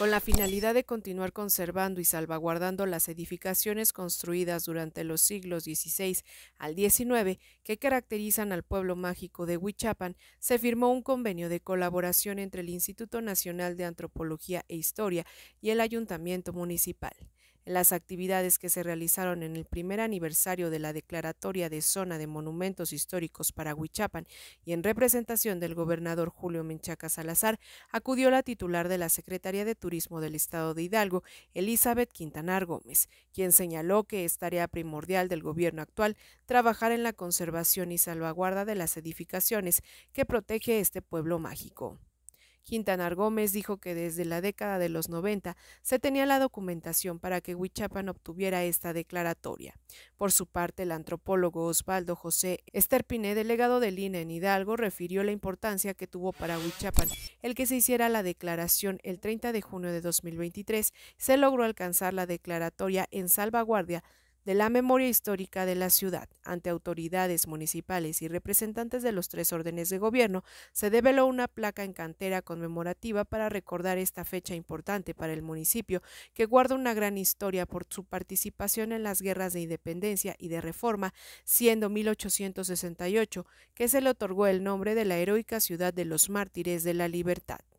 con la finalidad de continuar conservando y salvaguardando las edificaciones construidas durante los siglos XVI al XIX que caracterizan al pueblo mágico de Huichapan, se firmó un convenio de colaboración entre el Instituto Nacional de Antropología e Historia y el Ayuntamiento Municipal. Las actividades que se realizaron en el primer aniversario de la declaratoria de zona de monumentos históricos para Huichapan y en representación del gobernador Julio Menchaca Salazar, acudió la titular de la Secretaría de Turismo del Estado de Hidalgo, Elizabeth Quintanar Gómez, quien señaló que es tarea primordial del gobierno actual trabajar en la conservación y salvaguarda de las edificaciones que protege este pueblo mágico. Quintanar Gómez dijo que desde la década de los 90 se tenía la documentación para que Huichapan obtuviera esta declaratoria. Por su parte, el antropólogo Osvaldo José Esterpine, delegado del INE en Hidalgo, refirió la importancia que tuvo para Huichapan el que se hiciera la declaración el 30 de junio de 2023. Se logró alcanzar la declaratoria en salvaguardia de la memoria histórica de la ciudad ante autoridades municipales y representantes de los tres órdenes de gobierno, se develó una placa en cantera conmemorativa para recordar esta fecha importante para el municipio, que guarda una gran historia por su participación en las guerras de independencia y de reforma, siendo 1868 que se le otorgó el nombre de la heroica ciudad de los mártires de la libertad.